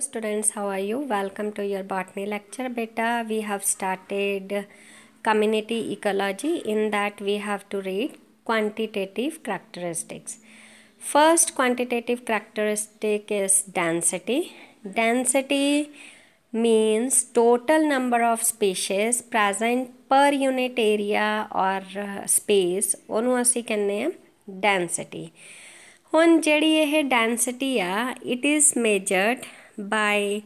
students how are you welcome to your botany lecture beta we have started community ecology in that we have to read quantitative characteristics first quantitative characteristic is density density means total number of species present per unit area or space onu assi kenne hain density ਹੁਣ ਜਿਹੜੀ ਇਹ density ਆ it is measured by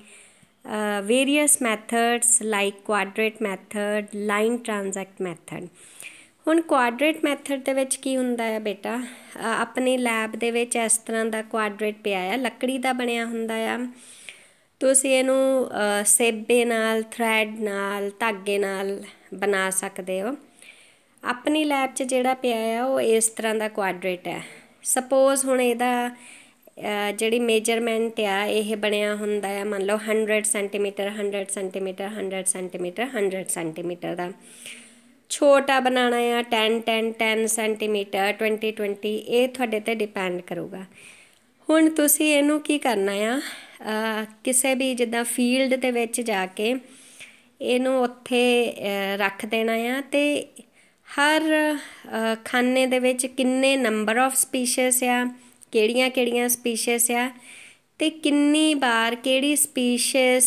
uh, various methods like quadrate method, line transect method. ਹੁਣ ਕੁਆਡਰੇਟ method ਦੇ ਵਿੱਚ ਕੀ ਹੁੰਦਾ ਹੈ ਬੇਟਾ ਆਪਣੇ ਲੈਬ ਦੇ ਵਿੱਚ ਇਸ ਤਰ੍ਹਾਂ ਦਾ ਕੁਆਡਰੇਟ ਪਿਆ ਆ ਲੱਕੜੀ ਦਾ ਬਣਿਆ ਹੁੰਦਾ ਆ ਤੁਸੀਂ ਇਹਨੂੰ ਸੇਬੇ ਨਾਲ ਥ੍ਰੈਡ ਨਾਲ ਧਾਗੇ ਨਾਲ ਬਣਾ ਸਕਦੇ ਹੋ ਆਪਣੀ ਲੈਬ 'ਚ ਜਿਹੜਾ ਪਿਆ ਆ ਉਹ ਇਸ ਤਰ੍ਹਾਂ ਦਾ ਕੁਆਡਰੇਟ ਹੈ ਸਪੋਜ਼ ਹੁਣ ਇਹਦਾ ਜਿਹੜੀ ਮੇਜਰਮੈਂਟ ਆ ਇਹ ਬਣਿਆ ਹੁੰਦਾ ਆ ਮੰਨ ਲਓ 100 ਸੈਂਟੀਮੀਟਰ 100 ਸੈਂਟੀਮੀਟਰ 100 ਸੈਂਟੀਮੀਟਰ 100 ਸੈਂਟੀਮੀਟਰ ਦਾ ਛੋਟਾ ਬਣਾਣਾ ਆ 10 10 10 ਸੈਂਟੀਮੀਟਰ 20 20 ਇਹ ਤੁਹਾਡੇ ਤੇ ਡਿਪੈਂਡ ਕਰੂਗਾ ਹੁਣ ਤੁਸੀਂ ਇਹਨੂੰ ਕੀ ਕਰਨਾ ਆ ਕਿਸੇ ਵੀ ਜਿੱਦਾਂ ਫੀਲਡ ਦੇ ਵਿੱਚ ਜਾ ਕੇ ਇਹਨੂੰ ਉੱਥੇ ਰੱਖ ਦੇਣਾ ਆ ਤੇ ਹਰ ਖਾਨੇ ਦੇ ਵਿੱਚ ਕਿੰਨੇ ਨੰਬਰ ਆਫ ਸਪੀਸੀਜ਼ ਆ ਕਿਹੜੀਆਂ-ਕਿਹੜੀਆਂ ਸਪੀਸ਼ੀਸ ਆ ਤੇ ਕਿੰਨੀ ਵਾਰ ਕਿਹੜੀ ਸਪੀਸ਼ੀਸ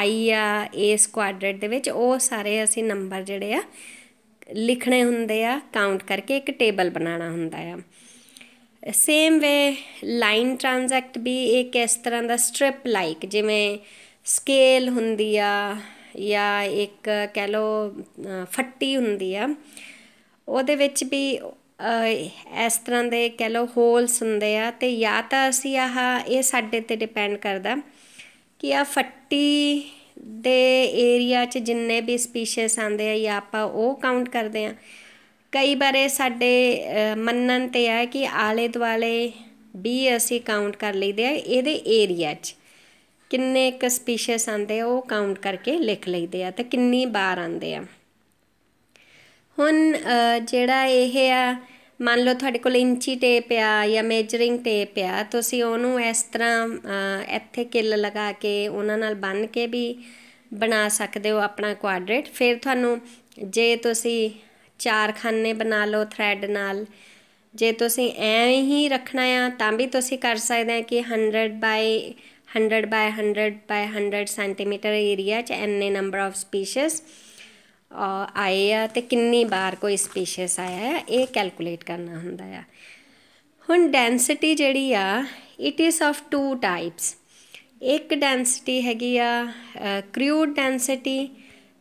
ਆਈ ਆ ਇਸ ਕੁਆਡਰੈਂਟ ਦੇ ਵਿੱਚ ਉਹ ਸਾਰੇ ਅਸੀਂ ਨੰਬਰ ਜਿਹੜੇ ਆ ਲਿਖਣੇ ਹੁੰਦੇ ਆ ਕਾਊਂਟ ਕਰਕੇ ਇੱਕ ਟੇਬਲ ਬਣਾਉਣਾ ਹੁੰਦਾ ਆ ਸੇਮ ਵੇ ਲਾਈਨ ਟ੍ਰਾਂਜੈਕਟ ਵੀ ਇੱਕ ਇਸ ਤਰ੍ਹਾਂ ਦਾ ਸਟ੍ਰਿਪ ਲਾਈਕ ਜਿਵੇਂ ਸਕੇਲ ਹੁੰਦੀ ਆ ਜਾਂ ਇੱਕ ਕਹਿ ਲੋ ਫੱਟੀ ਹੁੰਦੀ ਆ ਉਹਦੇ ਵਿੱਚ ਵੀ ਇਸ ਤਰ੍ਹਾਂ ਦੇ ਕਹ ਲੋ ਹੋਲਸ ਹੁੰਦੇ ਆ ਤੇ ਜਾਂ ਤਾਂ ਅਸੀਂ ਆਹ ਇਹ ਸਾਡੇ 'ਤੇ ਡਿਪੈਂਡ ਕਰਦਾ ਕਿ ਆ ਫੱਟੀ ਦੇ ਏਰੀਆ 'ਚ ਜਿੰਨੇ ਵੀ ਸਪੀਸ਼ੀਸ ਆਂਦੇ ਆ ਜਾਂ ਆਪਾਂ ਉਹ ਕਾਊਂਟ ਕਰਦੇ ਆ ਕਈ ਵਾਰੇ ਸਾਡੇ ਮੰਨਣ ਤੇ ਆ ਕਿ ਆਲੇ ਦੁਆਲੇ ਵੀ ਅਸੀਂ ਕਾਊਂਟ ਕਰ ਲਈਦੇ ਆ ਇਹਦੇ ਏਰੀਆ 'ਚ ਕਿੰਨੇ ਇੱਕ ਸਪੀਸ਼ੀਸ ਆਂਦੇ ਆ ਉਹ ਕਾਊਂਟ ਕਰਕੇ ਲਿਖ ਲਈਦੇ ਆ ਤੇ ਕਿੰਨੀ ਬਾਰ ਆਂਦੇ ਆ ਹੁਣ ਜਿਹੜਾ ਇਹ ਆ ਮੰਨ ਲਓ ਤੁਹਾਡੇ ਕੋਲ ਇੰਚੀ ਟੇਪ ਆ ਜਾਂ ਮੇਜਰਿੰਗ ਟੇਪ ਆ ਤੁਸੀਂ ਉਹਨੂੰ ਇਸ ਤਰ੍ਹਾਂ ਇੱਥੇ ਕਿੱਲ ਲਗਾ ਕੇ ਉਹਨਾਂ ਨਾਲ ਬੰਨ ਕੇ ਵੀ ਬਣਾ ਸਕਦੇ ਹੋ ਆਪਣਾ ਕੁਆਡਰੇਟ ਫਿਰ ਤੁਹਾਨੂੰ ਜੇ ਤੁਸੀਂ ਚਾਰ ਖਾਨੇ ਬਣਾ ਲਓ ਥ੍ਰੈਡ ਨਾਲ ਜੇ ਤੁਸੀਂ ਐਵੇਂ ਹੀ ਰੱਖਣਾ ਆ ਤਾਂ ਵੀ ਤੁਸੀਂ ਕਰ ਸਕਦੇ ਆ ਕਿ 100 ਬਾਈ 100 ਬਾਈ 100 ਬਾਈ 100 ਸੈਂਟੀਮੀਟਰ ਏਰੀਆ 'ਚ ਐਨੇ ਨੰਬਰ ਆਫ ਸਪੀਸੀਜ਼ ਆਏ ਆ ਤੇ ਕਿੰਨੀ ਵਾਰ ਕੋਈ ਸਪੀਸੀਸ ਆਇਆ ਹੈ ਇਹ ਕੈਲਕੂਲੇਟ ਕਰਨਾ ਹੁੰਦਾ ਆ ਹੁਣ ਡੈਂਸਿਟੀ ਜਿਹੜੀ ਆ it is of two types ਇੱਕ ਡੈਂਸਿਟੀ ਹੈਗੀ ਆ ਕ੍ਰਿਊਡ ਡੈਂਸਿਟੀ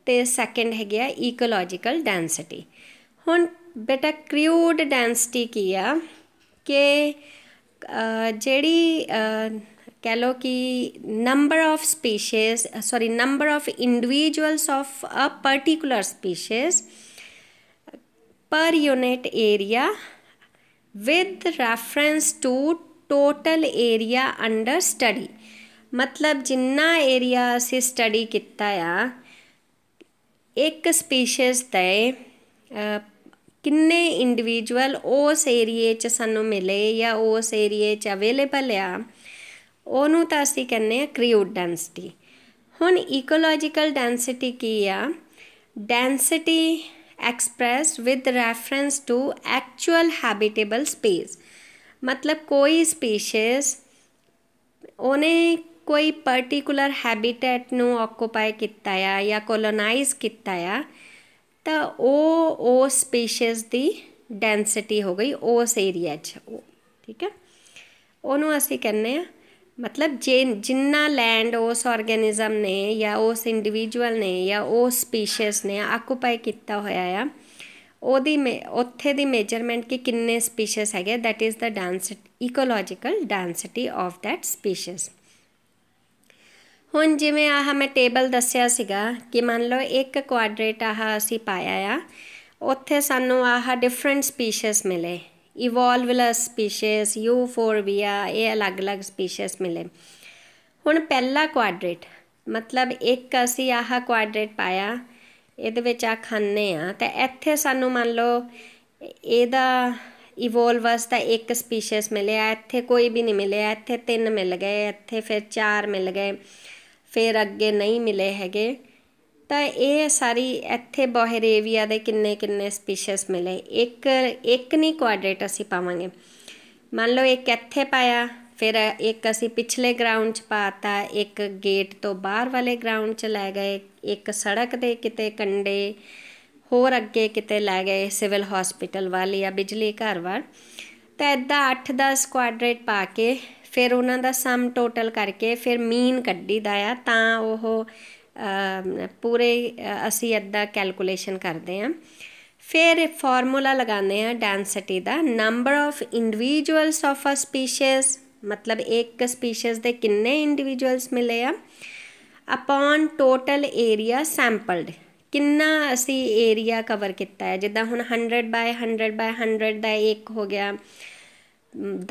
ਤੇ ਸੈਕੰਡ ਹੈਗੀ ਆ ਇਕੋਲੋਜੀਕਲ ਡੈਂਸਿਟੀ ਹੁਣ ਬੇਟਾ ਕ੍ਰਿਊਡ ਡੈਂਸਿਟੀ ਕੀ ਆ ਕਿ ਜਿਹੜੀ कह लो कि number of species sorry number of individuals of a particular species per unit area with reference to total area under study मतलब जिन्ना एरिया असी स्टडी किता एक ਇੱਕ ਸਪੀਸ਼ੀਜ਼ ਦੇ ਕਿੰਨੇ ਇੰਡੀਵਿਜੂਅਲ ਉਸ ਏਰੀਏ 'ਚ ਸਾਨੂੰ ਮਿਲੇ ਜਾਂ ਉਸ ਏਰੀਏ ਉਹਨੂੰ ਤਾਂ ਅਸੀਂ ਕਹਿੰਦੇ ਆ ਕ੍ਰਿਊਡ ਡੈਂਸਿਟੀ ਹੁਣ ਇਕੋਲੋਜੀਕਲ ਡੈਂਸਿਟੀ ਕੀ ਆ density express with reference to actual habitable space ਮਤਲਬ ਕੋਈ ਸਪੀਸੀਜ਼ ਉਹਨੇ ਕੋਈ ਪਾਰਟਿਕੂਲਰ ਹੈਬਿਟੇਟ ਨੂੰ ਆਕੂਪਾਈ ਕੀਤਾ ਆ ਜਾਂ ਕੋਲੋਨਾਈਜ਼ ਕੀਤਾ ਆ ਤਾਂ ਉਹ ਉਹ ਸਪੀਸੀਜ਼ ਦੀ ਡੈਂਸਿਟੀ ਹੋ ਗਈ ਉਸ ਏਰੀਆ 'ਚ ਠੀਕ ਹੈ ਉਹਨੂੰ ਅਸੀਂ ਕਹਿੰਦੇ ਆ ਮਤਲਬ ਜੇ ਜਿੰਨਾ ਲੈਂਡ ਉਸ ਆਰਗੇਨਿਜ਼ਮ ਨੇ ਜਾਂ ਉਸ ਇੰਡੀਵਿਜੂਅਲ ਨੇ ਜਾਂ ਉਸ ਸਪੀਸੀਜ਼ ਨੇ ਆਕੂਪਾਈ ਕੀਤਾ ਹੋਇਆ ਆ ਉਹਦੀ ਉੱਥੇ ਦੀ ਮੇਜਰਮੈਂਟ ਕਿ ਕਿੰਨੇ ਸਪੀਸੀਜ਼ ਹੈਗੇ that is the dance ecological density of that species ਹੁਣ ਜਿਵੇਂ ਆਹ ਮੈਂ ਟੇਬਲ ਦੱਸਿਆ ਸੀਗਾ ਕਿ ਮੰਨ ਲਓ ਇੱਕ ਕੁਆਡਰੇਟ ਆਹ ਅਸੀਂ ਪਾਇਆ ਆ ਉੱਥੇ ਸਾਨੂੰ ਆਹ ਡਿਫਰੈਂਟ ਸਪੀਸੀਜ਼ ਮਿਲੇ ਇਵੋਲਵਲਸ ਸਪੀਸ਼ੀਸ ਯੂਫੋਰਬੀਆ ਇਹ ਅਲੱਗ-ਅਲੱਗ ਸਪੀਸ਼ੀਸ ਮਿਲੇ ਹੁਣ ਪਹਿਲਾ ਕੁਆਡਰੇਟ ਮਤਲਬ ਇੱਕ ਅਸੀਂ ਆਹ ਕੁਆਡਰੇਟ ਪਾਇਆ ਇਹਦੇ ਵਿੱਚ ਆ ਖੰਨੇ ਆ ਤੇ ਇੱਥੇ ਸਾਨੂੰ ਮੰਨ ਲਓ ਇਹਦਾ ਇਵੋਲਵਸ ਦਾ ਇੱਕ ਸਪੀਸ਼ੀਸ ਮਿਲਿਆ ਇੱਥੇ ਕੋਈ ਵੀ ਨਹੀਂ ਮਿਲਿਆ ਇੱਥੇ ਤਿੰਨ ਮਿਲ ਗਏ ਇੱਥੇ ਫਿਰ ਚਾਰ ਮਿਲ ਗਏ ਫਿਰ ਅੱਗੇ ਨਹੀਂ ਮਿਲੇ ਹੈਗੇ ਤਾਂ ਇਹ ਸਾਰੀ ਇੱਥੇ ਬੋਹੇਰੇਵੀਆ ਦੇ ਕਿੰਨੇ ਕਿੰਨੇ ਸਪੀਸੀਸ ਮਿਲੇ ਇੱਕ ਇੱਕ ਨਹੀਂ ਕੁਆਡਰੇਟ ਅਸੀਂ ਪਾਵਾਂਗੇ ਮੰਨ ਲਓ ਇੱਕ ਇੱਥੇ ਪਾਇਆ ਫਿਰ ਇੱਕ ਅਸੀਂ ਪਿਛਲੇ ਗਰਾਊਂਡ 'ਚ ਪਾਤਾ ਇੱਕ ਗੇਟ ਤੋਂ ਬਾਹਰ ਵਾਲੇ ਗਰਾਊਂਡ 'ਚ ਲੈ ਗਏ ਇੱਕ ਸੜਕ ਦੇ ਕਿਤੇ ਕੰਡੇ ਹੋਰ ਅੱਗੇ ਕਿਤੇ ਲੈ ਗਏ ਸਿਵਲ ਹਸਪੀਟਲ ਵਾਲੀ ਆ ਬਿਜਲੀ ਘਰ ਵਾਲ ਤਾਂ ਇਦਾਂ 8-10 ਕੁਆਡਰੇਟ ਪਾ ਕੇ ਫਿਰ ਉਹਨਾਂ ਦਾ ਸਮ ਟੋਟਲ ਕਰਕੇ ਫਿਰ ਮੀਨ ਕੱਢੀਦਾ ਆ ਤਾਂ ਉਹ ਪੂਰੇ ਅਸੀਂ ਇੱਦਾਂ ਕੈਲਕੂਲੇਸ਼ਨ ਕਰਦੇ ਹਾਂ ਫਿਰ ਫਾਰਮੂਲਾ ਲਗਾਉਂਦੇ ਹਾਂ ਡੈਂਸਿਟੀ ਦਾ number of individuals of a species ਮਤਲਬ ਇੱਕ ਸਪੀਸ਼ੀਸ ਦੇ ਕਿੰਨੇ ਇੰਡੀਵਿਜੂਅਲਸ ਮਿਲੇ ਆ ਅਪਨ ਟੋਟਲ ਏਰੀਆ ਸੈਂਪਲਡ ਕਿੰਨਾ ਅਸੀਂ ਏਰੀਆ ਕਵਰ ਕੀਤਾ ਹੈ ਜਿੱਦਾਂ ਹੁਣ 100 ਬਾਏ 100 ਬਾਏ 100 ਦਾ ਇੱਕ ਹੋ ਗਿਆ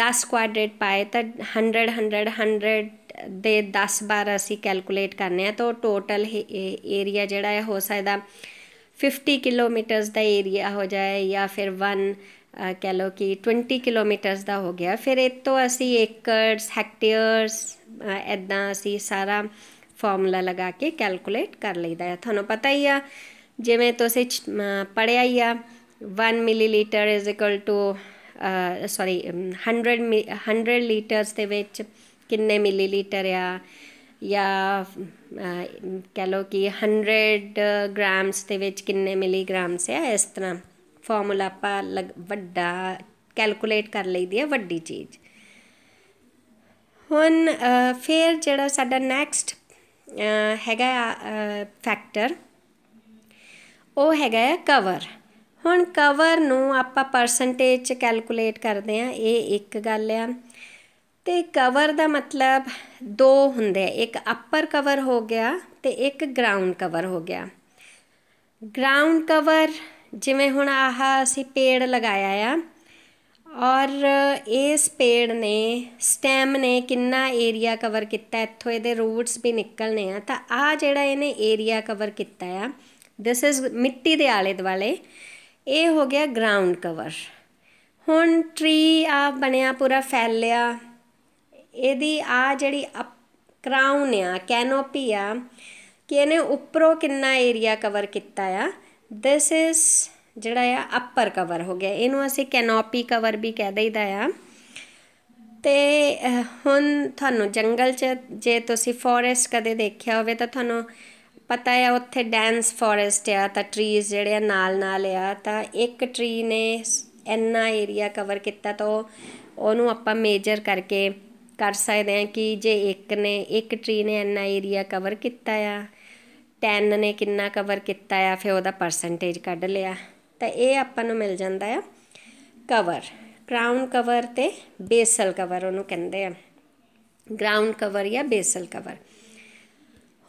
10 ਕੁਆਡਰੇਟ ਪਾਏ ਤਾਂ 100 100 100 ਦੇ 10 ਬਾਰ ਅਸੀਂ ਕੈਲਕੂਲੇਟ ਕਰਨੇ ਆ ਤਾਂ ਟੋਟਲ ਏਰੀਆ ਜਿਹੜਾ ਹੈ ਹੋ ਸਕਦਾ 50 ਕਿਲੋਮੀਟਰਸ ਦਾ ਏਰੀਆ ਹੋ ਜਾਏ ਜਾਂ ਫਿਰ 1 ਕਹ ਲੋ ਕਿ 20 ਕਿਲੋਮੀਟਰਸ ਦਾ ਹੋ ਗਿਆ ਫਿਰ ਇਹ ਤੋਂ ਅਸੀਂ ਏਕੜਸ ਹੈਕਟੇਅਰਸ ਐਦਾਂ ਅਸੀਂ ਸਾਰਾ ਫਾਰਮੂਲਾ ਲਗਾ ਕੇ ਕੈਲਕੂਲੇਟ ਕਰ ਲਈਦਾ ਹੈ ਤੁਹਾਨੂੰ ਪਤਾ ਹੀ ਆ ਜਿਵੇਂ ਤੁਸੀਂ ਪੜਿਆ ਹੀ ਆ 1 millilitre is equal to sorry 100 100 litres ਦੇ ਵਿੱਚ ਕਿੰਨੇ ਮਿਲੀਲੀਟਰ ਆ ਜਾਂ ਕਹ ਲੋ ਕਿ 100 ਗ੍ਰਾਮਸ ਦੇ ਵਿੱਚ ਕਿੰਨੇ ਮਿਲੀਗ੍ਰਾਮਸ ਆ ਇਸ ਤਰ੍ਹਾਂ ਫਾਰਮੂਲਾ ਆਪਾਂ ਵੱਡਾ ਕੈਲਕੂਲੇਟ ਕਰ ਲਈਦੀ ਹੈ ਵੱਡੀ ਚੀਜ਼ ਹੁਣ ਫਿਰ ਜਿਹੜਾ ਸਾਡਾ ਨੈਕਸਟ ਹੈਗਾ ਫੈਕਟਰ ਉਹ ਹੈਗਾ ਕਵਰ ਹੁਣ ਕਵਰ ਨੂੰ ਆਪਾਂ ਪਰਸੈਂਟੇਜ ਚ ਕੈਲਕੂਲੇਟ ਕਰਦੇ ਆ ਇਹ ਇੱਕ ਗੱਲ ਆ ਤੇ ਕਵਰ ਦਾ ਮਤਲਬ ਦੋ ਹੁੰਦੇ ਆ ਇੱਕ ਅਪਰ ਕਵਰ ਹੋ ਗਿਆ ਤੇ ਇੱਕ ਗਰਾਊਂਡ ਕਵਰ ਹੋ ਗਿਆ ਗਰਾਊਂਡ ਕਵਰ ਜਿਵੇਂ ਹੁਣ ਆਹ ਅਸੀਂ ਪੇੜ ਲਗਾਇਆ ਆ ਔਰ ਇਸ ਪੇੜ ਨੇ ਸਟੈਮ ਨੇ ਕਿੰਨਾ ਏਰੀਆ ਕਵਰ ਕੀਤਾ ਇੱਥੋਂ ਇਹਦੇ ਰੂਟਸ ਵੀ ਨਿਕਲਨੇ ਆ ਤਾਂ ਆ ਜਿਹੜਾ ਇਹਨੇ ਏਰੀਆ ਕਵਰ ਕੀਤਾ ਆ ਦਿਸ ਇਜ਼ ਮਿੱਟੀ ਦੇ ਆਲੇ ਦੁਆਲੇ ਇਹ ਹੋ ਗਿਆ ਗਰਾਊਂਡ ਕਵਰ ਹੁਣ ਟ੍ਰੀ ਆ ਬਣਿਆ ਪੂਰਾ ਫੈਲਿਆ ਇਹਦੀ ਆ ਜਿਹੜੀ ਕਰਾਊਨ ਆ ਕੈਨੋਪੀ ਆ ਕਿ ਇਹਨੇ ਉੱਪਰੋਂ ਕਿੰਨਾ ਏਰੀਆ ਕਵਰ ਕੀਤਾ ਆ ਦਿਸ ਇਜ਼ ਜਿਹੜਾ ਆ ਅਪਰ ਕਵਰ ਹੋ ਗਿਆ ਇਹਨੂੰ ਅਸੀਂ ਕੈਨੋਪੀ ਕਵਰ ਵੀ ਕਹਿ ਦਈਦਾ ਆ ਤੇ ਹੁਣ ਤੁਹਾਨੂੰ ਜੰਗਲ 'ਚ ਜੇ ਤੁਸੀਂ ਫੋਰੈਸਟ ਕਦੇ ਦੇਖਿਆ ਹੋਵੇ ਤਾਂ ਤੁਹਾਨੂੰ ਪਤਾ ਹੈ ਉੱਥੇ ਡੈਂਸ ਫੋਰੈਸਟ ਆ ਤਾਂ ਟਰੀਜ਼ ਜਿਹੜੇ ਆ ਨਾਲ ਨਾਲ ਆ ਤਾਂ ਇੱਕ ਟਰੀ ਨੇ ਇੰਨਾ ਏਰੀਆ ਕਵਰ ਕੀਤਾ ਤਾਂ ਉਹਨੂੰ ਆਪਾਂ ਮੇਜਰ ਕਰਕੇ ਕਰ ਸਕਦੇ ਆ ਕਿ ਜੇ ਇੱਕ ਨੇ ਇੱਕ ਟਰੀ ਨੇ ਇੰਨਾ ਏਰੀਆ ਕਵਰ ਕੀਤਾ ਆ 10 ਨੇ ਕਿੰਨਾ ਕਵਰ ਕੀਤਾ ਆ ਫਿਰ ਉਹਦਾ ਪਰਸੈਂਟੇਜ ਕੱਢ ਲਿਆ ਤਾਂ ਇਹ ਆਪਾਂ ਨੂੰ ਮਿਲ ਜਾਂਦਾ ਆ ਕਵਰ ਕਰਾਊਨ ਕਵਰ ਤੇ ਬੇਸਲ ਕਵਰ ਉਹਨੂੰ ਕਹਿੰਦੇ ਆ ਗਰਾਊਂਡ ਕਵਰ ਜਾਂ ਬੇਸਲ ਕਵਰ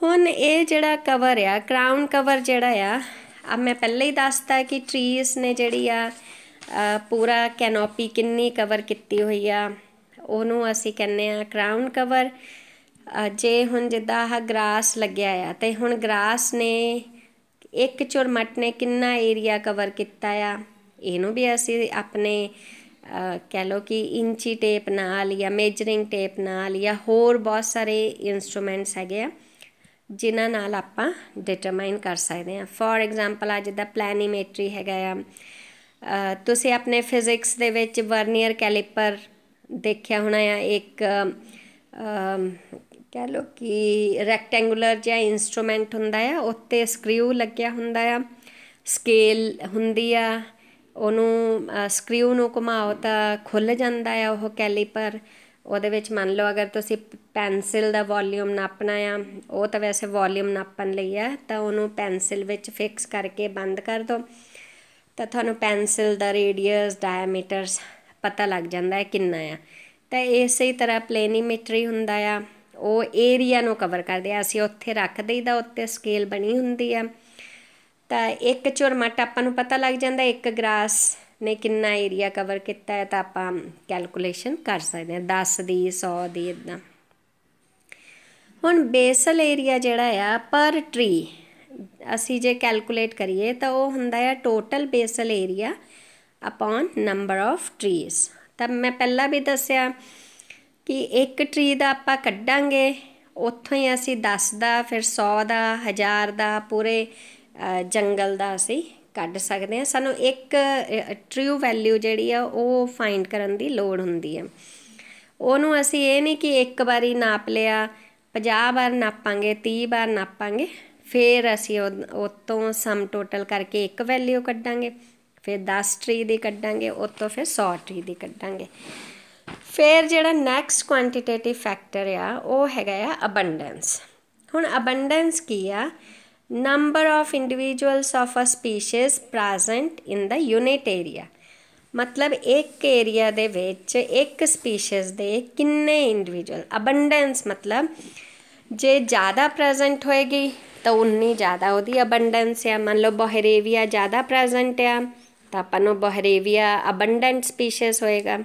ਹੁਣ ਇਹ ਜਿਹੜਾ ਕਵਰ ਆ ਕਰਾਊਨ ਕਵਰ ਜਿਹੜਾ ਆ ਆ ਮੈਂ ਪਹਿਲੇ ਹੀ ਦੱਸਤਾ ਕਿ ਟ੍ਰੀਸ ਨੇ ਜਿਹੜੀ ਆ ਪੂਰਾ ਕੈਨੋਪੀ ਕਿੰਨੀ ਕਵਰ ਕੀਤੀ ਹੋਈ ਆ ਉਹਨੂੰ ਅਸੀਂ ਕਹਿੰਨੇ ਆ ਕਰਾਊਨ ਕਵਰ ਜੇ ਹੁਣ ਜਿੱਦਾਂ ਆ ਗ੍ਰਾਸ ਲੱਗਿਆ ਆ ਤੇ ਹੁਣ ਗ੍ਰਾਸ ਨੇ ਇੱਕ ਚੁਰਮਟ ਨੇ ਕਿੰਨਾ ਏਰੀਆ ਕਵਰ ਕੀਤਾ ਆ ਇਹਨੂੰ ਵੀ ਅਸੀਂ ਆਪਣੇ ਕਹਿ ਲੋ ਕਿ ਇੰਚੀ ਟੇਪ ਨਾਲ ਜਾਂ ਮੇਜਰਿੰਗ ਟੇਪ ਨਾਲ ਜਾਂ ਹੋਰ ਬਹੁਤ ਸਾਰੇ ਇਨਸਟਰੂਮੈਂਟਸ ਹੈਗੇ ਆ ਜਿਨ੍ਹਾਂ ਨਾਲ ਆਪਾਂ ਡਿਟਰਮਾਈਨ ਕਰ ਸਕਦੇ ਹਾਂ ਫੋਰ ਐਗਜ਼ਾਮਪਲ ਅੱਜ ਦਾ ਪਲੈਨੀਮੈਟਰੀ ਹੈਗਾ ਆ ਤੁਸੀਂ ਆਪਣੇ ਫਿਜ਼ਿਕਸ ਦੇ ਵਿੱਚ ਵਰਨੀਅਰ ਕੈਲੀਪਰ ਦੇਖਿਆ ਹੋਣਾ ਆ ਇੱਕ ਕਹਿ ਲੋ ਕਿ ਰੈਕਟੈਂਗੂਲਰ ਜਿਹਾ ਇਨਸਟਰੂਮੈਂਟ ਹੁੰਦਾ ਆ ਉੱਤੇ ਸਕਰੂ ਲੱਗਿਆ ਹੁੰਦਾ ਆ ਸਕੇਲ ਹੁੰਦੀ ਆ ਉਹਨੂੰ ਸਕਰੂ ਨੂੰ ਘੁਮਾਓ ਤਾਂ ਖੁੱਲ ਜਾਂਦਾ ਆ ਉਹ ਕੈਲੀਪਰ ਉਹਦੇ ਵਿੱਚ ਮੰਨ ਲਓ ਅਗਰ ਤੁਸੀਂ ਪੈਨਸਿਲ ਦਾ ਵੋਲਿਊਮ ਨਾਪਣਾ ਆ ਉਹ ਤਾਂ ਵੈਸੇ ਵੋਲਿਊਮ ਨਾਪਣ ਲਈ ਆ ਤਾਂ ਉਹਨੂੰ ਪੈਨਸਿਲ ਵਿੱਚ ਫਿਕਸ ਕਰਕੇ ਬੰਦ ਕਰ ਦੋ ਤਾਂ ਤੁਹਾਨੂੰ ਪੈਨਸਿਲ ਦਾ ਰੇਡੀਅਸ ਡਾਇਮੀਟਰਸ ਪਤਾ ਲੱਗ ਜਾਂਦਾ ਹੈ ਕਿੰਨਾ ਆ ਤਾਂ ਇਸੇ ਤਰ੍ਹਾਂ ਪਲੇਨੀਮੀਟਰੀ ਹੁੰਦਾ ਆ ਉਹ ਏਰੀਆ ਨੂੰ ਕਵਰ ਕਰਦੇ ਆ ਅਸੀਂ ਉੱਥੇ ਰੱਖ ਦਈਦਾ ਉੱਤੇ ਸਕੇਲ ਬਣੀ ਹੁੰਦੀ ਆ ਤਾਂ ਇੱਕ ਚੁਰਮਟ ਆਪਾਂ ਨੂੰ ਪਤਾ ਲੱਗ ਜਾਂਦਾ ਇੱਕ ਗ੍ਰਾਸ ਨੇ ਕਿੰਨਾ ਏਰੀਆ ਕਵਰ ਕੀਤਾ ਹੈ ਤਾਂ ਆਪਾਂ ਕੈਲਕੂਲੇਸ਼ਨ ਕਰ ਸਕਦੇ ਹਾਂ 10 ਦੀ 100 ਦੀ ਇਦਾਂ ਹੁਣ ਬੇਸਲ ਏਰੀਆ ਜਿਹੜਾ ਆ ਪਰ ਟ੍ਰੀ ਅਸੀਂ ਜੇ ਕੈਲਕੂਲੇਟ ਕਰੀਏ ਤਾਂ ਉਹ ਹੁੰਦਾ ਹੈ total basal area upon number of trees ਤਾਂ ਮੈਂ ਪਹਿਲਾਂ ਵੀ ਦੱਸਿਆ ਕਿ ਇੱਕ ਟ੍ਰੀ ਦਾ ਆਪਾਂ ਕੱਢਾਂਗੇ ਉੱਥੋਂ ਹੀ ਅਸੀਂ 10 ਦਾ ਫਿਰ 100 ਦਾ 1000 ਦਾ ਪੂਰੇ ਜੰਗਲ ਦਾ ਅਸੀਂ ਕੱਢ ਸਕਦੇ ਹਾਂ ਸਾਨੂੰ ਇੱਕ ਟ੍ਰੂ ਵੈਲਿਊ ਜਿਹੜੀ ਆ ਉਹ ਫਾਈਂਡ ਕਰਨ ਦੀ ਲੋੜ ਹੁੰਦੀ ਹੈ ਉਹਨੂੰ ਅਸੀਂ ਇਹ ਨਹੀਂ ਕਿ ਇੱਕ ਵਾਰੀ ਨਾਪ ਲਿਆ 50 ਵਾਰ ਨਾਪਾਂਗੇ 30 ਵਾਰ ਨਾਪਾਂਗੇ ਫਿਰ ਅਸੀਂ ਉਹ ਤੋਂ ਸਮ ਟੋਟਲ ਕਰਕੇ ਇੱਕ ਵੈਲਿਊ ਕੱਢਾਂਗੇ ਫਿਰ 10 ਟ੍ਰੀ ਦੀ ਕੱਢਾਂਗੇ ਉਤੋਂ ਤੋਂ ਫਿਰ 100 ਟ੍ਰੀ ਦੀ ਕੱਢਾਂਗੇ ਫਿਰ ਜਿਹੜਾ ਨੈਕਸਟ ਕੁਆਂਟੀਟੇਟਿਵ ਫੈਕਟਰ ਆ ਉਹ ਹੈਗਾ ਆ ਅਬੰਡੈਂਸ ਹੁਣ ਅਬੰਡੈਂਸ ਕੀ ਆ number of individuals of a species present in the unit area ਮਤਲਬ ਇੱਕ ਏਰੀਆ ਦੇ ਵਿੱਚ ਇੱਕ ਸਪੀਸੀਜ਼ ਦੇ ਕਿੰਨੇ ਇੰਡੀਵਿਜੂਅਲ ਅਬੰਡੈਂਸ ਮਤਲਬ ਜੇ ਜ਼ਿਆਦਾ ਪ੍ਰੈਜ਼ੈਂਟ ਹੋਏਗੀ ਤਾਂ ਉਨੀ ਜ਼ਿਆਦਾ ਉਹਦੀ ਅਬੰਡੈਂਸ ਹੈ ਮੰਨ ਲਓ ਬੋਹਰੇਵੀਆ ਜ਼ਿਆਦਾ ਪ੍ਰੈਜ਼ੈਂਟ ਆ ਤਾਂ ਆਪਾਂ ਨੂੰ ਬੋਹਰੇਵੀਆ ਅਬੰਡੈਂਟ ਸਪੀਸੀਜ਼ ਹੋਏਗਾ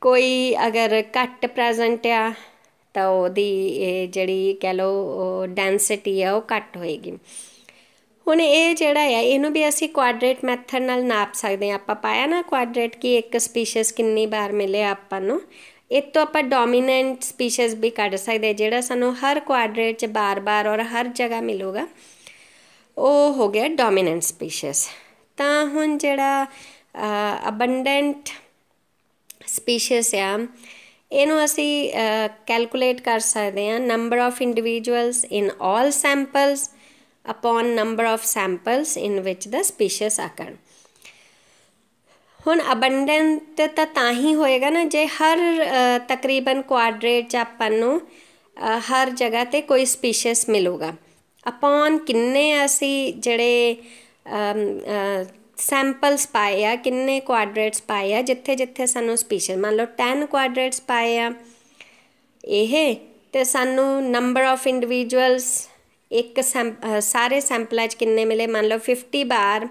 ਕੋਈ ਅਗਰ ਘੱਟ ਪ੍ਰੈਜ਼ੈਂਟ ਆ ਤਾਂ ਉਹਦੀ ਜਿਹੜੀ ਕਹ ਲਓ ਡੈਂਸਿਟੀ ਆ ਉਹ ਘੱਟ ਹੋਏਗੀ ਹੁਣ ਇਹ ਜਿਹੜਾ ਆ ਇਹਨੂੰ ਵੀ ਅਸੀਂ ਕੁਆਡਰੇਟ ਮੈਥਡ ਨਾਲ ਨਾਪ ਸਕਦੇ ਆ ਆਪਾਂ ਪਾਇਆ ਨਾ ਕੁਆਡਰੇਟ ਕੀ ਇੱਕ ਸਪੀਸੀਜ਼ ਕਿੰਨੀ ਵਾਰ ਮਿਲੇ ਆਪਾਂ ਨੂੰ ਇਹ ਤੋਂ ਆਪਾਂ ਡੋਮੀਨੈਂਟ ਸਪੀਸੀਜ਼ ਵੀ ਕੱਢ ਸਕਦੇ ਜਿਹੜਾ ਸਾਨੂੰ ਹਰ ਕੁਆਡਰੇਟ 'ਚ ਬਾਰ-ਬਾਰ ਔਰ ਹਰ ਜਗ੍ਹਾ ਮਿਲੂਗਾ ਉਹ ਹੋ ਗਿਆ ਡੋਮੀਨੈਂਟ ਸਪੀਸੀਜ਼ ਤਾਂ ਹੁਣ ਜਿਹੜਾ ਅਬੰਡੈਂਟ ਸਪੀਸੀਜ਼ ਆ ਇਹਨੂੰ ਅਸੀਂ ਕੈਲਕੂਲੇਟ ਕਰ ਸਕਦੇ ਹਾਂ number of individuals in all samples upon number of samples in ਵਿਚ ਦਾ ਸਪੀਸੀਸ ਆਕਰ ਹੁਣ ਅਬੰਡੈਂਟ ਤਾਂ ਤਾਂ ਹੀ ਹੋਏਗਾ ਨਾ ਜੇ ਹਰ ਤਕਰੀਬਨ ਕੁਆਡਰੇਟ ਚ ਆਪਾਂ ਨੂੰ ਹਰ ਜਗ੍ਹਾ ਤੇ ਕੋਈ ਸਪੀਸੀਸ ਮਿਲੂਗਾ ਅਪਨ ਕਿੰਨੇ ਅਸੀਂ ਜਿਹੜੇ ਸੈਂਪਲਸ ਪਾਏ ਆ ਕਿੰਨੇ ਕੁਆਡਰੇਟਸ ਪਾਏ ਆ ਜਿੱਥੇ ਜਿੱਥੇ ਸਾਨੂੰ ਸਪੀਸ਼ੀਜ਼ ਮੰਨ ਲਓ 10 ਕੁਆਡਰੇਟਸ ਪਾਏ ਆ ਇਹ ਤੇ ਸਾਨੂੰ ਨੰਬਰ ਆਫ ਇੰਡੀਵਿਜੂਅਲਸ ਇੱਕ ਸਾਰੇ ਸੈਂਪਲਾਂ 'ਚ ਕਿੰਨੇ ਮਿਲੇ ਮੰਨ ਲਓ 50 ਬਾਰ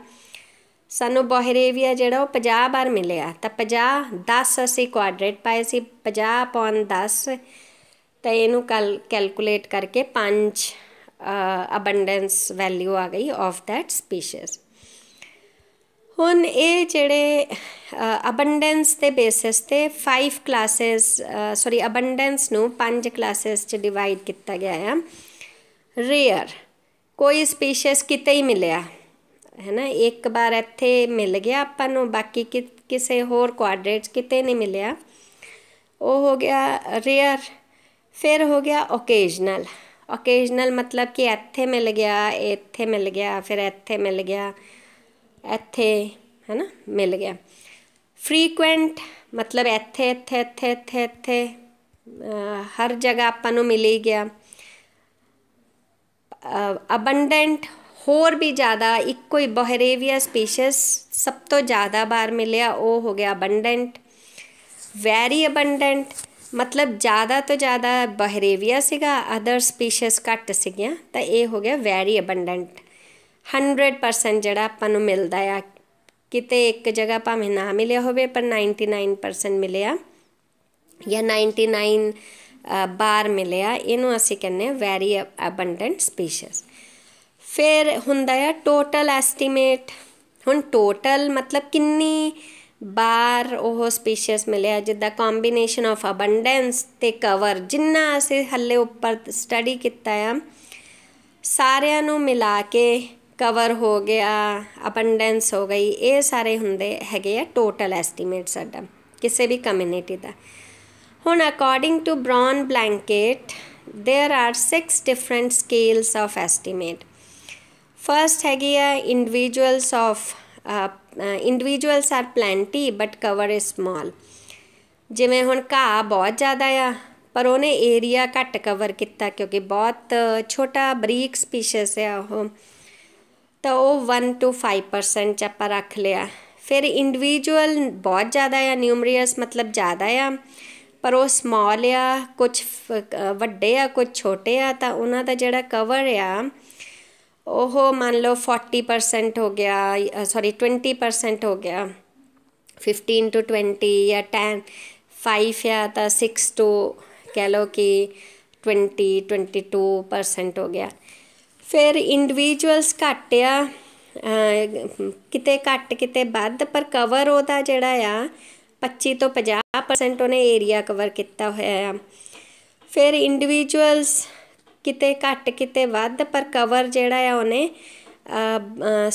ਸਾਨੂੰ ਬੋਹਰੇਵੀਆ ਜਿਹੜਾ ਉਹ 50 ਬਾਰ ਮਿਲਿਆ ਤਾਂ 50 10 ਅਸੀਂ ਕੁਆਡਰੇਟ ਪਾਏ ਸੀ 50 upon 10 ਤਾਂ ਇਹਨੂੰ ਕੱਲ ਕੈਲਕੂਲੇਟ ਕਰਕੇ 5 ਅਬੰਡੈਂਸ ਵੈਲਿਊ ਆ ਗਈ ਆਫ ਥੈਟ ਸਪੀਸੀਜ਼ ਹੁਣ ਇਹ ਜਿਹੜੇ ਅਬੰਡੈਂਸ ਦੇ ਬੇਸਿਸ ਤੇ 5 ਕਲਾਸਸ ਸੌਰੀ ਅਬੰਡੈਂਸ ਨੂੰ 5 ਕਲਾਸਸ ਚ ਡਿਵਾਈਡ ਕੀਤਾ ਗਿਆ ਹੈ ਰੇਅਰ ਕੋਈ ਸਪੀਸੀਸ ਕਿਤੇ ਹੀ ਮਿਲਿਆ ਹੈ ਨਾ ਇੱਕ ਵਾਰ ਇੱਥੇ ਮਿਲ ਗਿਆ ਆਪਾਂ ਨੂੰ ਬਾਕੀ ਕਿਸੇ ਹੋਰ ਕੁਆਡਰੇਟ ਕਿਤੇ ਨਹੀਂ ਮਿਲਿਆ ਉਹ ਹੋ ਗਿਆ ਰੇਅਰ ਫਿਰ ਹੋ ਗਿਆ ਓਕੇਜਨਲ ਓਕੇਜਨਲ ਮਤਲਬ ਕਿ ਇੱਥੇ ਮਿਲ ਗਿਆ ਇੱਥੇ ਮਿਲ ਗਿਆ ਫਿਰ ਇੱਥੇ ਮਿਲ ਗਿਆ ਇੱਥੇ ਹੈਨਾ ਮਿਲ ਗਿਆ ਫ੍ਰੀਕੁਐਂਟ ਮਤਲਬ ਇੱਥੇ ਇੱਥੇ ਇੱਥੇ ਇੱਥੇ ਇੱਥੇ ਹਰ ਜਗ੍ਹਾ ਆਪਾਂ ਨੂੰ ਮਿਲ ਹੀ ਗਿਆ ਅਬੰਡੈਂਟ ਹੋਰ ਵੀ ਜ਼ਿਆਦਾ ਇੱਕੋ ਹੀ ਬਹਰੇਵੀਆ ਸਪੀਸੀਸ ਸਭ ਤੋਂ ਜ਼ਿਆਦਾ ਬਾਰ ਮਿਲਿਆ ਉਹ ਹੋ ਗਿਆ ਅਬੰਡੈਂਟ ਵੈਰੀ ਅਬੰਡੈਂਟ ਮਤਲਬ ਜ਼ਿਆਦਾ ਤੋਂ ਜ਼ਿਆਦਾ ਬਹਰੇਵੀਆ ਸੀਗਾ ਅਦਰ ਸਪੀਸੀਸ ਘੱਟ ਸੀਗੀਆਂ ਤਾਂ ਇਹ ਹੋ ਗਿਆ ਵੈਰੀ ਅਬੰਡੈਂਟ 100% ਜਿਹੜਾ ਆਪਾਂ ਨੂੰ ਮਿਲਦਾ ਆ ਕਿਤੇ ਇੱਕ ਜਗ੍ਹਾ ਭਾਵੇਂ ਨਾ ਮਿਲਿਆ ਹੋਵੇ ਪਰ 99% ਮਿਲਿਆ ਜਾਂ 99 ਬਾਰ ਮਿਲਿਆ ਇਹਨੂੰ ਅਸੀਂ ਕਹਿੰਦੇ ਆ ਵੈਰੀ ਅਬੰਡੈਂਟ ਸਪੀਸ਼ੀਸ ਫਿਰ ਹੁੰਦਾ ਆ ਟੋਟਲ ਐਸਟੀਮੇਟ ਹੁਣ ਟੋਟਲ ਮਤਲਬ ਕਿੰਨੀ ਬਾਰ ਉਹ ਸਪੀਸ਼ੀਸ ਮਿਲਿਆ ਜਿੱਦਾਂ ਕੰਬੀਨੇਸ਼ਨ ਆਫ ਅਬੰਡੈਂਸ ਤੇ ਕਵਰ ਜਿੰਨਾ ਅਸੀਂ ਹੱਲੇ ਉੱਪਰ ਸਟੱਡੀ ਕੀਤਾ ਆ ਸਾਰਿਆਂ ਨੂੰ ਮਿਲਾ ਕੇ ਕਵਰ ਹੋ ਗਿਆ ਅਪੈਂਡੈਂਸ ਹੋ ਗਈ ਇਹ ਸਾਰੇ ਹੁੰਦੇ ਹੈਗੇ ਆ ਟੋਟਲ ਐਸਟੀਮੇਟ ਸਾਡਾ ਕਿਸੇ ਵੀ ਕਮਿਊਨਿਟੀ ਦਾ ਹੁਣ according to Braun Blanquet there are six different scales of estimate first ਹੈਗੀ ਆ individuals of uh, uh, individuals are plenty but cover ਜਿਵੇਂ ਹੁਣ ਘਾਹ ਬਹੁਤ ਜ਼ਿਆਦਾ ਆ ਪਰ ਉਹਨੇ ਏਰੀਆ ਘੱਟ ਕਵਰ ਕੀਤਾ ਕਿਉਂਕਿ ਬਹੁਤ ਛੋਟਾ ਬਰੀਕ ਸਪੀਸ਼ੀਸ ਹੈ ਉਹ ਤਾਂ ਉਹ 1 ਤੋਂ 5% ਚ ਆਪਾਂ ਰੱਖ ਲਿਆ ਫਿਰ ਇੰਡੀਵਿਜੂਅਲ ਬਹੁਤ ਜ਼ਿਆਦਾ ਆ ਨਿਊਮਰੀਅਸ ਮਤਲਬ ਜ਼ਿਆਦਾ ਆ ਪਰ ਉਹ ਸਮਾਲ ਆ ਕੁਝ ਵੱਡੇ ਆ ਕੁਝ ਛੋਟੇ ਆ ਤਾਂ ਉਹਨਾਂ ਦਾ ਜਿਹੜਾ ਕਵਰ ਆ ਉਹ ਮੰਨ ਲਓ 40% ਹੋ ਗਿਆ ਸੌਰੀ 20% ਹੋ ਗਿਆ 15 ਤੋਂ 20 ਜਾਂ 10 5 ਆ ਤਾਂ 6 ਤੋਂ ਕਹਿ ਲਓ ਕਿ 20 22% ਹੋ ਗਿਆ ਫਿਰ ਇੰਡੀਵਿਜੂਅਲਸ ਘੱਟ ਆ ਕਿਤੇ ਘੱਟ ਕਿਤੇ ਵੱਧ ਪਰ ਕਵਰ ਉਹਦਾ ਜਿਹੜਾ ਆ 25 ਤੋਂ 50% ਉਹਨੇ ਏਰੀਆ ਕਵਰ ਕੀਤਾ ਹੋਇਆ ਆ ਫਿਰ ਇੰਡੀਵਿਜੂਅਲਸ ਕਿਤੇ ਘੱਟ ਕਿਤੇ ਵੱਧ ਪਰ ਕਵਰ ਜਿਹੜਾ ਆ ਉਹਨੇ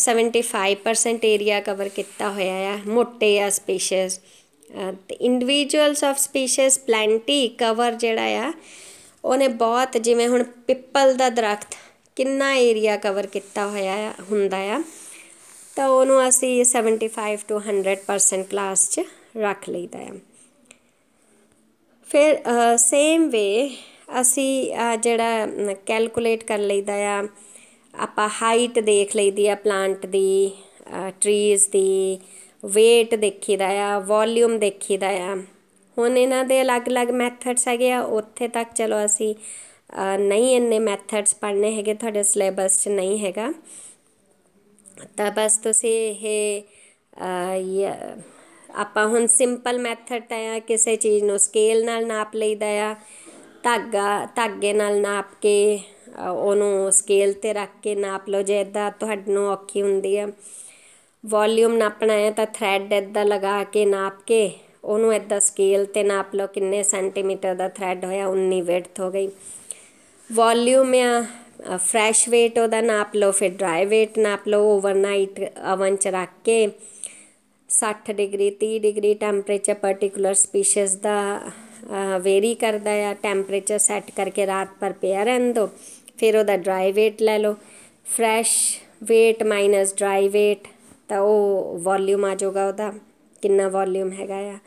75% ਏਰੀਆ ਕਵਰ ਕੀਤਾ ਹੋਇਆ ਆ ਮੋਟੇ ਆ ਸਪੀਸੀਜ਼ ਤੇ individuals of species plenty cover ਜਿਹੜਾ ਆ ਉਹਨੇ ਬਹੁਤ ਜਿਵੇਂ ਹੁਣ ਪਿੱਪਲ ਦਾ ਦਰਖਤ ਕਿੰਨਾ ਏਰੀਆ ਕਵਰ ਕੀਤਾ ਹੋਇਆ ਹੁੰਦਾ ਆ ਤਾਂ ਉਹਨੂੰ ਅਸੀਂ 75 ਤੋਂ 100% ਕਲਾਸ 'ਚ ਰੱਖ ਲਈਦਾ ਆ ਫਿਰ ਸੇਮ ਵੇ ਅਸੀਂ ਜਿਹੜਾ ਕੈਲਕੂਲੇਟ ਕਰ ਲਈਦਾ ਆ ਆਪਾਂ ਹਾਈਟ ਦੇਖ ਲਈਦੀ ਆ ਪਲਾਂਟ ਦੀ ਟਰੀਜ਼ ਦੀ weight ਦੇਖੀਦਾ ਆ ਵੋਲਿਊਮ ਦੇਖੀਦਾ ਆ ਹੁਣ ਇਹਨਾਂ ਦੇ ਅਲੱਗ-ਅਲੱਗ ਮੈਥਡਸ ਹੈਗੇ ਆ ਉੱਥੇ ਤੱਕ ਚਲੋ ਅਸੀਂ ਨਹੀਂ ਇੰਨੇ ਮੈਥਡਸ ਪੜਨੇ ਹੈਗੇ ਤੁਹਾਡੇ ਸਿਲੇਬਸ 'ਚ ਨਹੀਂ ਹੈਗਾ ਤਾਂ ਬਸ ਤੁਸੀਂ ਇਹ ਆਪਾਂ ਹੁਣ ਸਿੰਪਲ ਮੈਥਡ ਤਾਂ ਆ ਕਿਸੇ ਚੀਜ਼ ਨੂੰ ਸਕੇਲ ਨਾਲ ਨਾਪ ਲਈਦਾ ਆ ਧਾਗਾ ਧਾਗੇ ਨਾਲ ਨਾਪ ਕੇ ਉਹਨੂੰ ਸਕੇਲ ਤੇ ਰੱਖ ਕੇ ਨਾਪ ਲਓ ਜੇ ਇਦਾਂ ਨੂੰ ਔਖੀ ਹੁੰਦੀ ਆ ਵੋਲਿਊਮ ਨਾਪਣਾ ਹੈ ਤਾਂ ਥ੍ਰੈਡ ਇਦਾਂ ਲਗਾ ਕੇ ਨਾਪ ਕੇ ਉਹਨੂੰ ਇਦਾਂ ਸਕੇਲ ਤੇ ਨਾਪ ਲਓ ਕਿੰਨੇ ਸੈਂਟੀਮੀਟਰ ਦਾ ਥ੍ਰੈਡ ਹੋਇਆ 19 ਵਿਡਥ ਹੋ ਗਈ वॉल्यूम ਆ फ्रेश weight ਉਹਦਾ ਨਾਪ ਲਓ ਫਿਰ ਡਰਾਈ weight ਨਾਪ ਲਓ ਓਵਰਨਾਈਟ ਅਵਨ ਚ ਰੱਖ ਕੇ 60 degree 30 degree temperature particular species ਦਾ ਵੇਰੀ ਕਰਦਾ ਆ ਟੈਂਪਰੇਚਰ ਸੈੱਟ ਕਰਕੇ ਰਾਤ ਪਰ ਪਿਆ ਰਹਿਣ ਦੋ ਫਿਰ ਉਹਦਾ ਡਰਾਈ weight ਲੈ ਲਓ fresh weight minus dry weight ਤਾਂ ਉਹ ਵੋਲਿਊਮ ਆ ਜਾਊਗਾ ਉਹਦਾ ਕਿੰਨਾ ਵੋਲਿਊਮ ਹੈਗਾ ਆ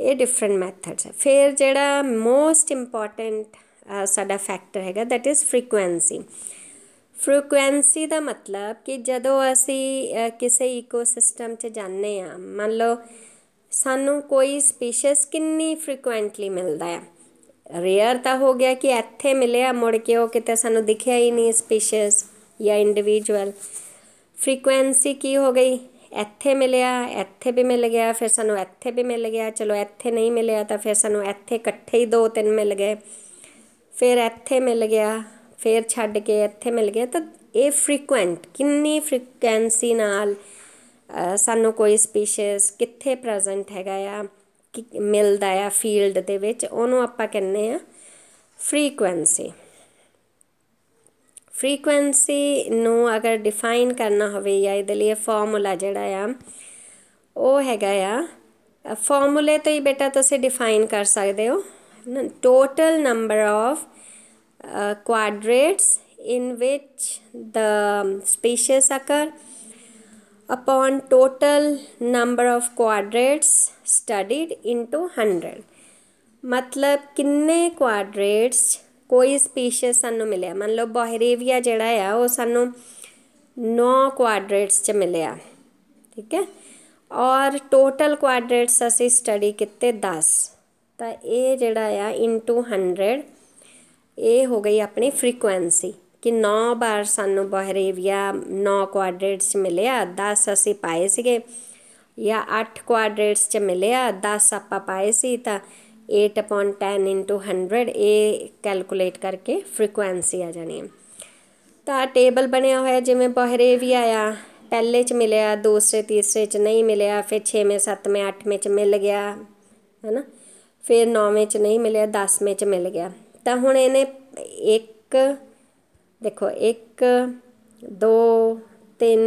ਇਹ ਡਿਫਰੈਂਟ ਮੈਥਡਸ ਹੈ ਫਿਰ ਜਿਹੜਾ ਮੋਸਟ ਇੰਪੋਰਟੈਂਟ ਸਾਡਾ ਫੈਕਟਰ ਹੈਗਾ ਦੈਟ ਇਜ਼ ਫ੍ਰੀਕੁਐਂਸੀ ਫ੍ਰੀਕੁਐਂਸੀ ਦਾ ਮਤਲਬ ਕਿ ਜਦੋਂ ਅਸੀਂ ਕਿਸੇ ਇਕੋਸਿਸਟਮ 'ਚ ਜਾਂਦੇ ਆ ਮੰਨ ਲਓ ਸਾਨੂੰ ਕੋਈ ਸਪੀਸੀਸ ਕਿੰਨੀ ਫ੍ਰੀਕੁਐਂਟਲੀ ਮਿਲਦਾ ਹੈ ਰੇਅਰ ਤਾਂ ਹੋ ਗਿਆ ਕਿ ਇੱਥੇ ਮਿਲਿਆ ਮੁੜ ਕੇ ਉਹ ਕਿਤੇ ਸਾਨੂੰ ਦਿਖਿਆ ਹੀ ਨਹੀਂ ਸਪੀਸੀਸ ਜਾਂ ਇੰਡੀਵਿਜੂਅਲ ਫ੍ਰੀਕੁਐਂਸੀ ਕੀ ਹੋ ਗਈ ਇੱਥੇ ਮਿਲਿਆ ਇੱਥੇ ਵੀ ਮਿਲ ਗਿਆ ਫਿਰ ਸਾਨੂੰ ਇੱਥੇ ਵੀ ਮਿਲ ਗਿਆ ਚਲੋ ਇੱਥੇ ਨਹੀਂ ਮਿਲਿਆ ਤਾਂ ਫਿਰ ਸਾਨੂੰ ਇੱਥੇ ਇਕੱਠੇ ਹੀ ਦੋ ਤਿੰਨ ਮਿਲ ਗਏ ਫਿਰ ਇੱਥੇ ਮਿਲ ਗਿਆ ਫਿਰ ਛੱਡ ਕੇ ਇੱਥੇ ਮਿਲ ਗਿਆ ਤਾਂ ਇਹ ਫ੍ਰੀਕੁਐਂਟ ਕਿੰਨੀ ਫ੍ਰੀਕੁਐਂਸੀ ਨਾਲ ਸਾਨੂੰ ਕੋਈ ਸਪੀਸੀਜ਼ ਕਿੱਥੇ ਪ੍ਰੈਜ਼ੈਂਟ ਹੈਗਾ ਆ ਮਿਲਦਾ ਆ ਫੀਲਡ ਦੇ ਵਿੱਚ ਉਹਨੂੰ ਆਪਾਂ ਕਹਿੰਦੇ ਆ ਫ੍ਰੀਕੁਐਂਸੀ ਫ੍ਰੀਕੁਐਂਸੀ ਨੂੰ ਅਗਰ ਡਿਫਾਈਨ ਕਰਨਾ ਹੋਵੇ ਜਾਂ ਇਹਦੇ ਲਈ ਫਾਰਮੂਲਾ ਜਿਹੜਾ ਆ ਉਹ ਹੈਗਾ ਆ ਫਾਰਮੂਲੇ ਤੋਂ ਹੀ ਬੇਟਾ ਤੁਸੀਂ ਡਿਫਾਈਨ ਕਰ ਸਕਦੇ ਹੋ total number of uh, quadrates in which the species occur upon total number of quadrates studied into 100 ਮਤਲਬ ਕਿੰਨੇ ਕੁਆਡਰੇਟਸ ਕੋਈ ਸਪੀਸੀਜ਼ ਸਾਨੂੰ ਮਿਲਿਆ ਮੰਨ ਲਓ ਬੋਹਰੇਵੀਆ ਜਿਹੜਾ ਆ ਉਹ ਸਾਨੂੰ 9 ਕੁਆਡਰੇਟਸ ਚ ਮਿਲਿਆ ਠੀਕ ਹੈ ਔਰ ਟੋਟਲ ਕੁਆਡਰੇਟਸ ਅਸੀਂ ਸਟੱਡੀ ਕੀਤੇ 10 ਤਾਂ ਇਹ ਜਿਹੜਾ ਆ ਇਨਟੂ 100 ਇਹ ਹੋ ਗਈ ਆਪਣੀ ਫ੍ਰੀਕੁਐਂਸੀ ਕਿ 9 ਬਾਰ ਸਾਨੂੰ ਬਹਿਰੇਵੀਆ 9 ਕੁਆਡਰੇਟਸ ਮਿਲਿਆ 10 ਅਸੀਂ ਪਾਏ ਸੀਗੇ ਜਾਂ 8 ਕੁਆਡਰੇਟਸ ਚ ਮਿਲਿਆ 10 ਆਪਾਂ ਪਾਏ ਸੀ ਤਾਂ 8 upon 10 into 100 ਇਹ ਕੈਲਕੂਲੇਟ ਕਰਕੇ ਫ੍ਰੀਕੁਐਂਸੀ ਆ ਜਾਣੀ ਹੈ ਤਾਂ ਟੇਬਲ ਬਣਿਆ ਹੋਇਆ ਜਿਵੇਂ ਬਹਿਰੇਵੀਆ ਆ ਪਹਿਲੇ ਚ ਮਿਲਿਆ ਦੂਸਰੇ ਤੀਸਰੇ ਚ ਨਹੀਂ ਮਿਲਿਆ ਫਿਰ 6ਵੇਂ 7ਵੇਂ 8ਵੇਂ ਚ ਮਿਲ ਗਿਆ ਹੈਨਾ ਫਿਰ 9ਵੇਂ 'ਚ ਨਹੀਂ ਮਿਲਿਆ 10ਵੇਂ 'ਚ ਮਿਲ ਗਿਆ ਤਾਂ ਹੁਣ ਇਹਨੇ ਇੱਕ ਦੇਖੋ 1 2 3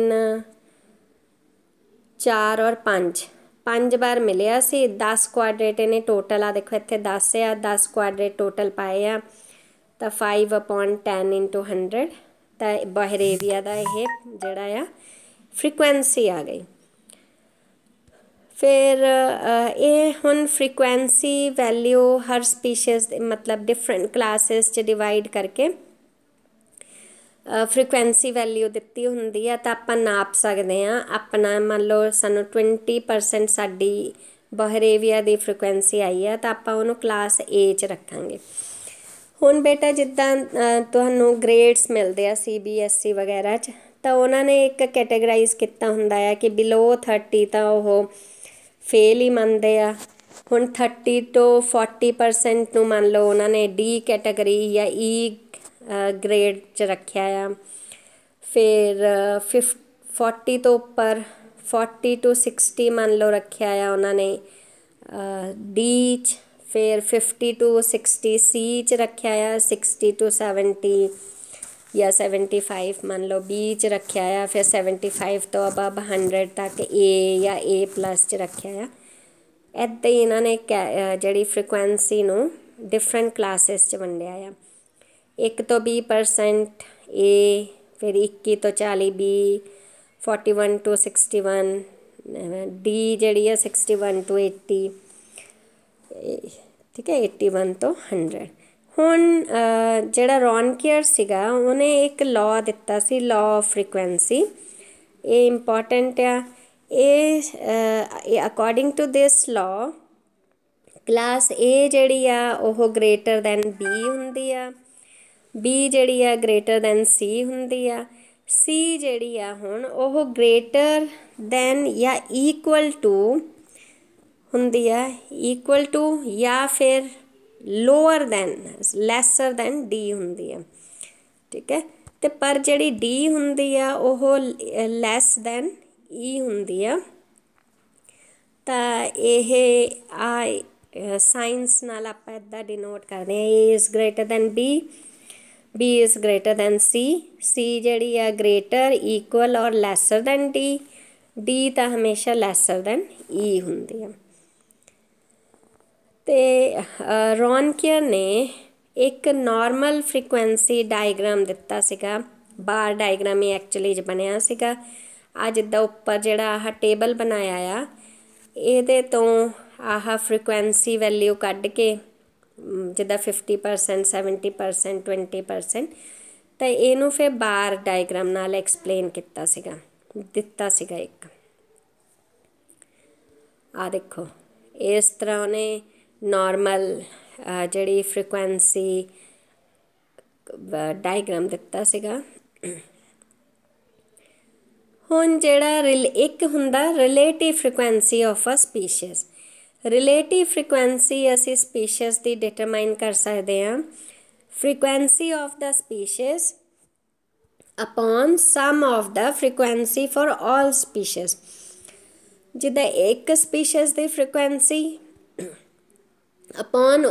4 ਔਰ 5 ਪੰਜ ਵਾਰ ਮਿਲਿਆ ਸੀ 10 ਕੁਆਡਰੇਟ ਇਹਨੇ ਟੋਟਲ ਆ ਦੇਖੋ ਇੱਥੇ 10 ਆ 10 ਕੁਆਡਰੇਟ ਟੋਟਲ ਪਾਏ ਆ ਤਾਂ 5 10 100 ਤਾਂ ਬਾਹਰ ਏਰੀਆ ਦਾ ਇਹ ਜਿਹੜਾ ਆ ਫ੍ਰੀਕੁਐਂਸੀ ਆ ਗਈ ਫਿਰ ਇਹ ਹੁਣ ਫ੍ਰੀਕਵੈਂਸੀ ਵੈਲਿਊ ਹਰ ਸਪੀਸੀਜ਼ ਮਤਲਬ ਡਿਫਰੈਂਟ ਕਲਾਸਿਸ ਚ ਡਿਵਾਈਡ ਕਰਕੇ ਫ੍ਰੀਕਵੈਂਸੀ ਵੈਲਿਊ ਦਿੱਤੀ ਹੁੰਦੀ ਆ ਤਾਂ ਆਪਾਂ ਨਾਪ ਸਕਦੇ ਆ ਆਪਣਾ ਮੰਨ ਲਓ ਸਾਨੂੰ 20% ਸਾਡੀ ਬਹਰੇਵੀਆ ਦੀ ਫ੍ਰੀਕਵੈਂਸੀ ਆਈ ਆ ਤਾਂ ਆਪਾਂ ਉਹਨੂੰ ਕਲਾਸ A ਚ ਰੱਖਾਂਗੇ ਹੁਣ ਬੇਟਾ ਜਿੱਦਾਂ ਤੁਹਾਨੂੰ ਗ੍ਰੇਡਸ ਮਿਲਦੇ ਆ CBSE ਵਗੈਰਾ ਚ ਤਾਂ ਉਹਨਾਂ ਨੇ ਇੱਕ ਕੈਟਾਗਰਾਈਜ਼ ਕੀਤਾ ਹੁੰਦਾ ਆ ਕਿ ਬਿਲੋ 30 ਤਾਂ ਉਹ ਫੇਲ ਹੀ ਮੰਨਦੇ ਆ ਹੁਣ 30 ਤੋਂ 40% ਨੂੰ ਮੰਨ ਲਓ ਉਹਨਾਂ ਨੇ ਡੀ ਕੈਟਾਗਰੀ ਜਾਂ ਈ e, ਗ੍ਰੇਡ ਚ ਰੱਖਿਆ ਆ ਫਿਰ 40 ਤੋਂ ਉੱਪਰ 40 ਤੋਂ 60 ਮੰਨ ਲਓ ਰੱਖਿਆ ਆ ਉਹਨਾਂ ਨੇ ਡੀ ਚ ਫਿਰ 50 ਤੋਂ 60 ਸੀ ਚ ਰੱਖਿਆ ਆ 60 ਤੋਂ 70 ਜਾਂ 75 ਮੰਨ ਲਓ B ਚ ਰੱਖਿਆ ਆ ਫਿਰ 75 ਤੋਂ ਅਬਵ 100 ਤੱਕ A ਜਾਂ A+ ਚ ਰੱਖਿਆ ਆ ਐਦਾਂ ਹੀ ਇਹਨਾਂ ਨੇ ਜਿਹੜੀ ਫ੍ਰੀਕੁਐਂਸੀ ਨੂੰ ਡਿਫਰੈਂਟ ਕਲਾसेस ਚ ਵੰਡਿਆ ਆ 1 ਤੋਂ 20% A ਫਿਰ 21 ਤੋਂ 40 B 41 ਤੋਂ 61 D ਜਿਹੜੀ ਆ 61 ਤੋਂ 80 ਠੀਕ ਹੈ 81 ਤੋਂ 100 ਹੁਣ ਜਿਹੜਾ ਰੌਨ ਕੇਅਰ ਸੀਗਾ ਉਹਨੇ ਇੱਕ ਲਾਅ ਦਿੱਤਾ ਸੀ ਲਾਅ ਆਫ ਫ੍ਰੀਕੁਐਂਸੀ ਇਹ ਇੰਪੋਰਟੈਂਟ ਆ ਇਹ according to this law class A ਜਿਹੜੀ ਆ ਉਹ ਗ੍ਰੇਟਰ ਦੈਨ B ਹੁੰਦੀ ਆ B ਜਿਹੜੀ ਆ ਗ੍ਰੇਟਰ ਦੈਨ C ਹੁੰਦੀ ਆ C ਜਿਹੜੀ ਆ ਹੁਣ ਉਹ ਗ੍ਰੇਟਰ ਦੈਨ ਜਾਂ ਇਕੁਅਲ ਟੂ ਹੁੰਦੀ ਆ ਇਕੁਅਲ ਟੂ ਜਾਂ ਫਿਰ lower than lesser than D ਹੁੰਦੀ ਹੈ ਠੀਕ ਹੈ ਤੇ ਪਰ ਜਿਹੜੀ ਡੀ ਹੁੰਦੀ ਆ ਉਹ ਲੈਸ ਦੈਨ ਈ ਹੁੰਦੀ ਆ ਤਾਂ ਇਹ ਆ ਸਾਇੰਸ ਨਾਲ ਆਪਾਂ ਇਦਾਂ ਡਿਨੋਟ ਕਰਦੇ ਆ A is greater than B B is greater than C C ਜਿਹੜੀ ਆ greater equal or lesser than D D ਤਾਂ ਹਮੇਸ਼ਾ ਲੈਸਰ ਦੈਨ ਈ ਹੁੰਦੀ ਆ ਤੇ ਰੌਨ ਕੇਅਰ ਨੇ ਇੱਕ ਨਾਰਮਲ ਫ੍ਰੀਕੁਐਂਸੀ ਡਾਇਗ੍ਰਾਮ ਦਿੱਤਾ ਸੀਗਾ ਬਾਰ ਡਾਇਗ੍ਰਾਮ ਹੀ ਐਕਚੁਅਲੀ ਜ ਬਣਿਆ ਸੀਗਾ ਆ ਜਿੱਦਾਂ ਉੱਪਰ ਜਿਹੜਾ ਆਹ ਟੇਬਲ ਬਣਾਇਆ ਆ ਇਹਦੇ ਤੋਂ ਆਹ ਫ੍ਰੀਕੁਐਂਸੀ ਵੈਲਿਊ ਕੱਢ ਕੇ ਜਿੱਦਾਂ 50% 70% 20% ਤਾਂ ਇਹਨੂੰ ਫਿਰ ਬਾਰ ਡਾਇਗ੍ਰਾਮ ਨਾਲ ਐਕਸਪਲੇਨ ਕੀਤਾ ਸੀਗਾ ਦਿੱਤਾ ਸੀਗਾ ਇੱਕ ਆ ਦੇਖੋ ਇਸ ਤਰ੍ਹਾਂ ਨੇ ਨਾਰਮਲ ਜਿਹੜੀ ਫ੍ਰੀਕੁਐਂਸੀ ਡਾਇਗ੍ਰਾਮ ਦਿੱਤਾ ਸੀਗਾ ਹੁਣ ਜਿਹੜਾ ਰਿਲ ਇੱਕ ਹੁੰਦਾ relative frequency of a species relative frequency ਅਸੀਂ ਸਪੀਸੀਜ਼ ਦੀ ਡਿਟਰਮਾਈਨ ਕਰ ਸਕਦੇ ਹਾਂ frequency of the species upon sum of the frequency for all species ਜਿੱਦਾਂ ਇੱਕ ਸਪੀਸੀਜ਼ ਦੀ ਫ੍ਰੀਕੁਐਂਸੀ ਅਪਨ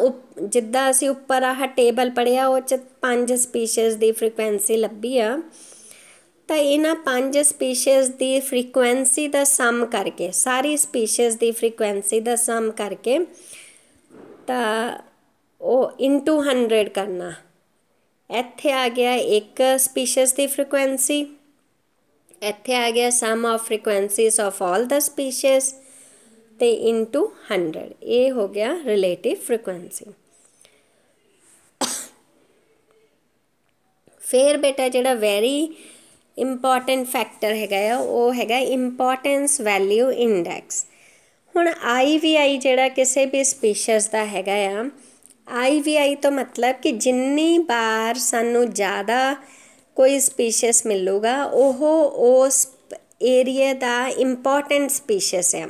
ਜਿੱਦਾਂ ਅਸੀਂ ਉੱਪਰ ਆਹ ਟੇਬਲ ਪੜਿਆ ਉਹ ਚ ਪੰਜ ਸਪੀਸੀਜ਼ ਦੀ ਫ੍ਰੀਕਵੈਂਸੀ ਲੱਭੀ ਆ ਤਾਂ ਇਹਨਾਂ ਪੰਜ ਸਪੀਸੀਜ਼ ਦੀ ਫ੍ਰੀਕਵੈਂਸੀ ਦਾ ਸਮ ਕਰਕੇ ਸਾਰੀ ਸਪੀਸੀਜ਼ ਦੀ ਫ੍ਰੀਕਵੈਂਸੀ ਦਾ ਸਮ ਕਰਕੇ ਤਾਂ ਉਹ ਇਨਟੂ 100 ਕਰਨਾ ਇੱਥੇ ਆ ਗਿਆ ਇੱਕ ਸਪੀਸੀਜ਼ ਦੀ ਫ੍ਰੀਕਵੈਂਸੀ ਇੱਥੇ ਆ ਗਿਆ sum of frequencies of all the species ਤੇ ਇਨਟੂ 100 ਇਹ ਹੋ ਗਿਆ ਰਿਲੇਟਿਵ ਫ੍ਰੀਕੁਐਂਸੀ ਫੇਰ ਬੇਟਾ ਜਿਹੜਾ ਵੈਰੀ ਇੰਪੋਰਟੈਂਟ ਫੈਕਟਰ ਹੈਗਾ ਆ ਉਹ ਹੈਗਾ ਇੰਪੋਰਟੈਂਸ ਵੈਲਿਊ ਇੰਡੈਕਸ ਹੁਣ ਆਈਵੀਆਈ ਜਿਹੜਾ ਕਿਸੇ ਵੀ ਸਪੀਸ਼ੀਸ ਦਾ ਹੈਗਾ ਆ ਆਈਵੀਆਈ ਤੋਂ ਮਤਲਬ ਕਿ ਜਿੰਨੀ ਬਾਰ ਸਾਨੂੰ ਜ਼ਿਆਦਾ ਕੋਈ ਸਪੀਸ਼ੀਸ ਮਿਲੂਗਾ ਉਹ ਉਸ ਏਰੀਆ ਦਾ ਇੰਪੋਰਟੈਂਟ ਸਪੀਸ਼ੀਸ ਹੈ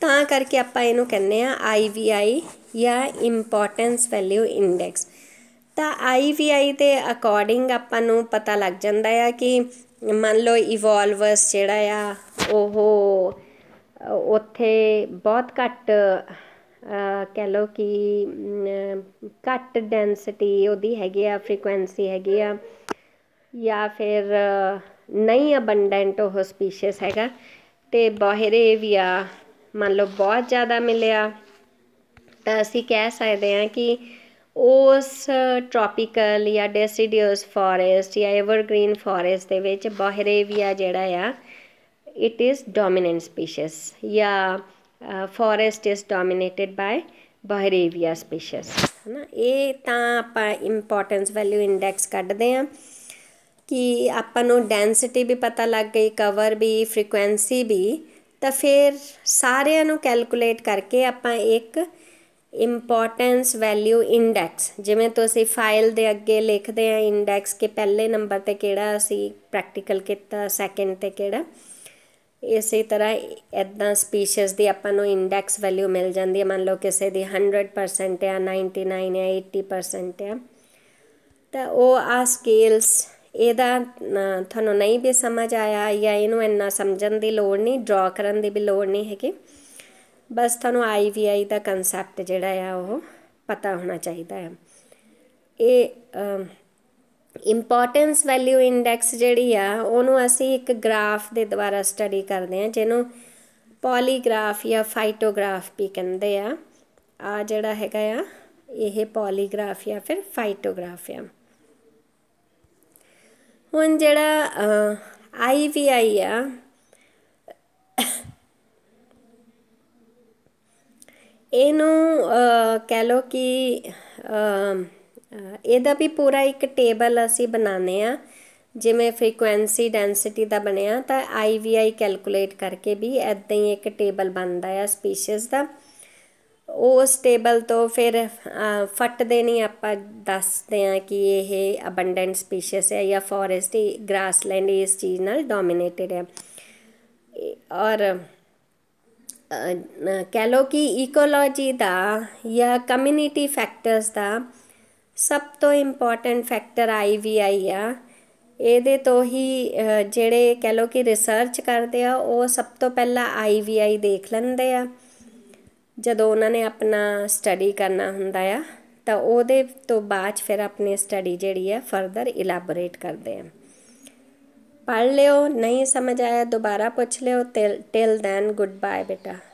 ਤਾਂ ਕਰਕੇ ਆਪਾਂ ਇਹਨੂੰ ਕਹਿੰਦੇ ਆ ਆਈ ਜਾਂ ਇੰਪੋਰਟੈਂਸ ਵੈਲਿਊ ਇੰਡੈਕਸ ਤਾਂ ਆਈ ਦੇ ਅਕੋਰਡਿੰਗ ਆਪਾਂ ਨੂੰ ਪਤਾ ਲੱਗ ਜਾਂਦਾ ਆ ਕਿ ਮੰਨ ਲਓ ਇਵੋਲਵਰਸ ਜਿਹੜਾ ਆ ਉਹ ਉੱਥੇ ਬਹੁਤ ਘੱਟ ਕਹਿ ਲਓ ਕਿ ਘੱਟ ਡੈਂਸਿਟੀ ਉਹਦੀ ਹੈਗੀ ਆ ਫ੍ਰੀਕੁਐਂਸੀ ਹੈਗੀ ਆ ਜਾਂ ਫਿਰ ਨਹੀਂ ਅਬੰਡੈਂਟ ਉਹ ਸਪੀਸੀਸ ਹੈਗਾ ਤੇ ਬਾਹਰੇ ਵੀ ਆ ਮੰਨ ਲਓ ਬਹੁਤ ਜ਼ਿਆਦਾ ਮਿਲਿਆ ਤਾਂ ਅਸੀਂ ਕਹਿ ਸਕਦੇ ਹਾਂ ਕਿ ਉਸ ਟ੍ਰੋਪੀਕਲ ਜਾਂ ਡੈਸੀਡੀਅਸ ਫੋਰੈਸਟ ਜਾਂ ਐਵਰਗ੍ਰੀਨ ਫੋਰੈਸਟ ਦੇ ਵਿੱਚ ਬਾਹਰੇਵੀਆ ਜਿਹੜਾ ਆ ਇਟ ਇਜ਼ ਡੋਮੀਨੈਂਟ ਸਪੀਸੀਸ ਜਾਂ ਫੋਰੈਸਟ ਇਜ਼ ਡੋਮੀਨੇਟਿਡ ਬਾਈ ਬਾਹਰੇਵੀਆ ਸਪੀਸੀਸ ਹਨਾ ਇਹ ਤਾਂ ਆਪਾਂ ਇੰਪੋਰਟੈਂਸ ਵੈਲਿਊ ਇੰਡੈਕਸ ਕੱਢਦੇ ਆ ਕਿ ਆਪਾਂ ਨੂੰ ਡੈਂਸਿਟੀ ਵੀ ਪਤਾ ਲੱਗ ਗਈ ਕਵਰ ਵੀ ਫ੍ਰੀਕੁਐਂਸੀ ਵੀ ਤਾਂ ਫਿਰ ਸਾਰਿਆਂ ਨੂੰ ਕੈਲਕੂਲੇਟ ਕਰਕੇ ਆਪਾਂ ਇੱਕ ਇੰਪੋਰਟੈਂਸ ਵੈਲਿਊ ਇੰਡੈਕਸ ਜਿਵੇਂ ਤੁਸੀਂ ਫਾਈਲ ਦੇ ਅੱਗੇ ਲਿਖਦੇ ਆ ਇੰਡੈਕਸ ਕਿ ਪਹਿਲੇ ਨੰਬਰ ਤੇ ਕਿਹੜਾ ਅਸੀਂ ਪ੍ਰੈਕਟੀਕਲ ਕੀਤਾ ਸੈਕਿੰਡ ਤੇ ਕਿਹੜਾ ਇਸੇ ਤਰ੍ਹਾਂ ਇਦਾਂ ਸਪੀਸੀਜ਼ ਦੀ ਆਪਾਂ ਨੂੰ ਇੰਡੈਕਸ ਵੈਲਿਊ ਮਿਲ ਜਾਂਦੀ ਹੈ ਮੰਨ ਲਓ ਕਿਸੇ ਦੀ 100% ਆ 99 ਆ 80% ਆ ਤਾਂ ਉਹ ਆ ਸਕੇਲਸ ਇਹਦਾ ਤੁਹਾਨੂੰ ਨਹੀਂ ਵੀ ਸਮਝ ਆਇਆ ਜਾਂ ਇਹਨੂੰ ਇੰਨਾ ਸਮਝਣ ਦੀ ਲੋੜ ਨਹੀਂ ਡਰਾ ਕਰਨ ਦੀ ਵੀ ਲੋੜ ਨਹੀਂ ਹੈਗੀ ਬਸ ਤੁਹਾਨੂੰ ਆਈਵੀਆਈ ਦਾ ਕਨਸੈਪਟ ਜਿਹੜਾ ਆ ਉਹ ਪਤਾ ਹੋਣਾ ਚਾਹੀਦਾ ਹੈ ਇਹ ਇੰਪੋਰਟੈਂਸ ਵੈਲਿਊ ਇੰਡੈਕਸ ਜਿਹੜੀ ਆ ਉਹਨੂੰ ਅਸੀਂ ਇੱਕ ਗ੍ਰਾਫ ਦੇ ਦੁਆਰਾ ਸਟੱਡੀ ਕਰਦੇ ਆ ਜਿਹਨੂੰ ਪੋਲੀਗ੍ਰਾਫ ਜਾਂ ਫਾਈਟੋਗ੍ਰਾਫ ਵੀ ਕਹਿੰਦੇ ਆ ਆ ਜਿਹੜਾ ਹੈਗਾ ਆ ਇਹ ਪੋਲੀਗ੍ਰਾਫ ਜਾਂ ਫਿਰ ਫਾਈਟੋਗ੍ਰਾਫ ਆ ਹੁਣ ਜਿਹੜਾ ਆਈ ਆਈ ਆ ਇਹਨੂੰ ਕਹਿ ਲੋ ਕਿ ਇਹਦਾ ਵੀ ਪੂਰਾ ਇੱਕ ਟੇਬਲ ਅਸੀਂ ਬਣਾਉਨੇ ਆ ਜਿਵੇਂ ਫ੍ਰੀਕੁਐਂਸੀ ਡੈਂਸਿਟੀ ਦਾ ਬਣਿਆ ਤਾਂ ਆਈ ਵੀ ਆਈ ਕੈਲਕੂਲੇਟ ਕਰਕੇ ਵੀ ਐਦਾਂ ਹੀ ਇੱਕ ਟੇਬਲ ਬਣਦਾ ਆ ਸਪੀਸੀਜ਼ ਦਾ ਉਸ ਟੇਬਲ ਤੋਂ ਫਿਰ ਫਟ ਦੇਣੀ ਆਪਾਂ ਦੱਸਦੇ ਆ ਕਿ ਇਹ ਅਬੰਡੈਂਟ ਸਪੀਸੀਸ ਹੈ ਜਾਂ ਫੋਰੈਸਟ ਗ੍ਰਾਸਲੈਂਡ ਇਸ ਚੀਜ਼ ਨਾਲ ਡੋਮਿਨੇਟਡ ਹੈ ਔਰ ਕਹ ਲੋ ਕਿ ਇਕੋਲੋਜੀ ਦਾ ਜਾਂ ਕਮਿਊਨਿਟੀ ਫੈਕਟਰਸ ਦਾ ਸਭ ਤੋਂ ਇੰਪੋਰਟੈਂਟ ਫੈਕਟਰ ਆਈ ਆ ਇਹਦੇ ਤੋਂ ਹੀ ਜਿਹੜੇ ਕਹ ਲੋ ਕਿ ਰਿਸਰਚ ਕਰਦੇ ਆ ਉਹ ਸਭ ਤੋਂ ਪਹਿਲਾਂ ਆਈ ਦੇਖ ਲੈਂਦੇ ਆ ਜਦੋਂ ਉਹਨਾਂ ਨੇ ਆਪਣਾ ਸਟੱਡੀ ਕਰਨਾ ਹੁੰਦਾ ਆ ਤਾਂ ਉਹਦੇ ਤੋਂ ਬਾਅਦ ਫਿਰ ਆਪਣੀ ਸਟੱਡੀ ਜਿਹੜੀ ਆ ਫਰਦਰ ਇਲੈਬੋਰੇਟ ਕਰਦੇ ਆ ਪੜ੍ਹ ਲਿਓ ਨਹੀਂ ਸਮਝ ਆਇਆ ਦੁਬਾਰਾ ਪੁੱਛ ਲਿਓ ਟਿਲ ਦੈਨ ਗੁੱਡ ਬਾਏ ਬੇਟਾ